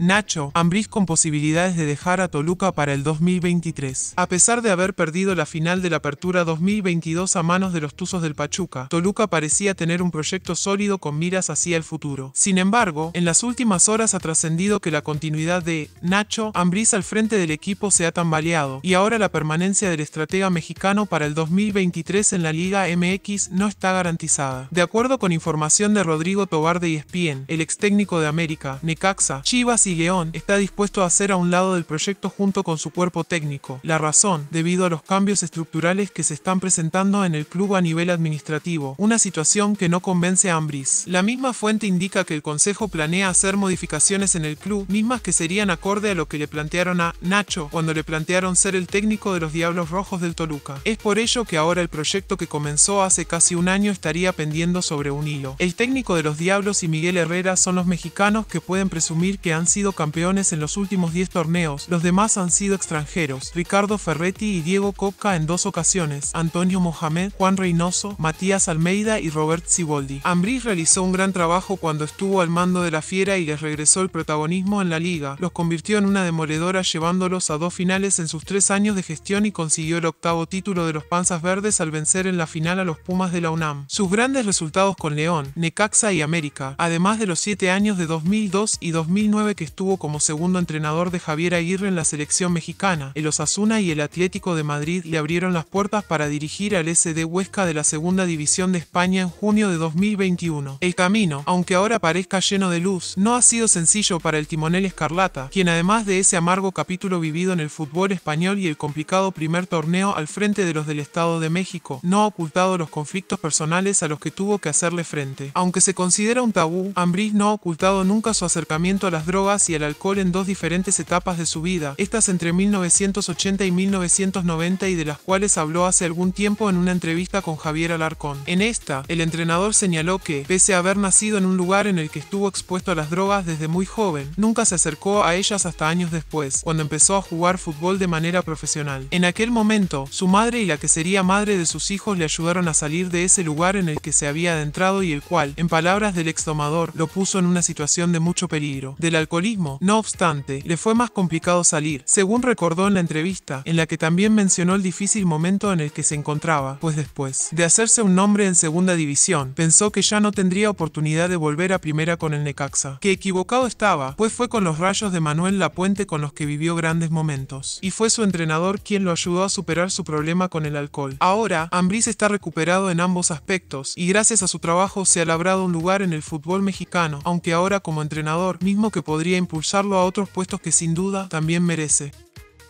Nacho, Ambriz con posibilidades de dejar a Toluca para el 2023. A pesar de haber perdido la final de la Apertura 2022 a manos de los Tuzos del Pachuca, Toluca parecía tener un proyecto sólido con miras hacia el futuro. Sin embargo, en las últimas horas ha trascendido que la continuidad de Nacho Ambriz al frente del equipo se ha tambaleado y ahora la permanencia del estratega mexicano para el 2023 en la Liga MX no está garantizada. De acuerdo con información de Rodrigo Tobar de ESPN, el ex técnico de América, Necaxa, Chivas y Sigeón está dispuesto a hacer a un lado del proyecto junto con su cuerpo técnico. La razón, debido a los cambios estructurales que se están presentando en el club a nivel administrativo, una situación que no convence a Ambris. La misma fuente indica que el consejo planea hacer modificaciones en el club, mismas que serían acorde a lo que le plantearon a Nacho cuando le plantearon ser el técnico de los Diablos Rojos del Toluca. Es por ello que ahora el proyecto que comenzó hace casi un año estaría pendiendo sobre un hilo. El técnico de los Diablos y Miguel Herrera son los mexicanos que pueden presumir que han sido sido campeones en los últimos 10 torneos, los demás han sido extranjeros, Ricardo Ferretti y Diego Copca en dos ocasiones, Antonio Mohamed, Juan Reynoso, Matías Almeida y Robert Ciboldi. Ambriz realizó un gran trabajo cuando estuvo al mando de la Fiera y les regresó el protagonismo en la liga, los convirtió en una demoledora llevándolos a dos finales en sus tres años de gestión y consiguió el octavo título de los Panzas Verdes al vencer en la final a los Pumas de la UNAM. Sus grandes resultados con León, Necaxa y América, además de los siete años de 2002 y 2009 que estuvo como segundo entrenador de Javier Aguirre en la selección mexicana. El Osasuna y el Atlético de Madrid le abrieron las puertas para dirigir al SD Huesca de la Segunda División de España en junio de 2021. El camino, aunque ahora parezca lleno de luz, no ha sido sencillo para el timonel Escarlata, quien además de ese amargo capítulo vivido en el fútbol español y el complicado primer torneo al frente de los del Estado de México, no ha ocultado los conflictos personales a los que tuvo que hacerle frente. Aunque se considera un tabú, Ambriz no ha ocultado nunca su acercamiento a las drogas y el alcohol en dos diferentes etapas de su vida, estas entre 1980 y 1990 y de las cuales habló hace algún tiempo en una entrevista con Javier Alarcón. En esta, el entrenador señaló que, pese a haber nacido en un lugar en el que estuvo expuesto a las drogas desde muy joven, nunca se acercó a ellas hasta años después, cuando empezó a jugar fútbol de manera profesional. En aquel momento, su madre y la que sería madre de sus hijos le ayudaron a salir de ese lugar en el que se había adentrado y el cual, en palabras del tomador, lo puso en una situación de mucho peligro. Del no obstante, le fue más complicado salir, según recordó en la entrevista, en la que también mencionó el difícil momento en el que se encontraba, pues después de hacerse un nombre en segunda división, pensó que ya no tendría oportunidad de volver a primera con el Necaxa. Que equivocado estaba, pues fue con los rayos de Manuel Lapuente con los que vivió grandes momentos. Y fue su entrenador quien lo ayudó a superar su problema con el alcohol. Ahora, Ambriz está recuperado en ambos aspectos y gracias a su trabajo se ha labrado un lugar en el fútbol mexicano, aunque ahora como entrenador, mismo que podría impulsarlo a otros puestos que sin duda también merece.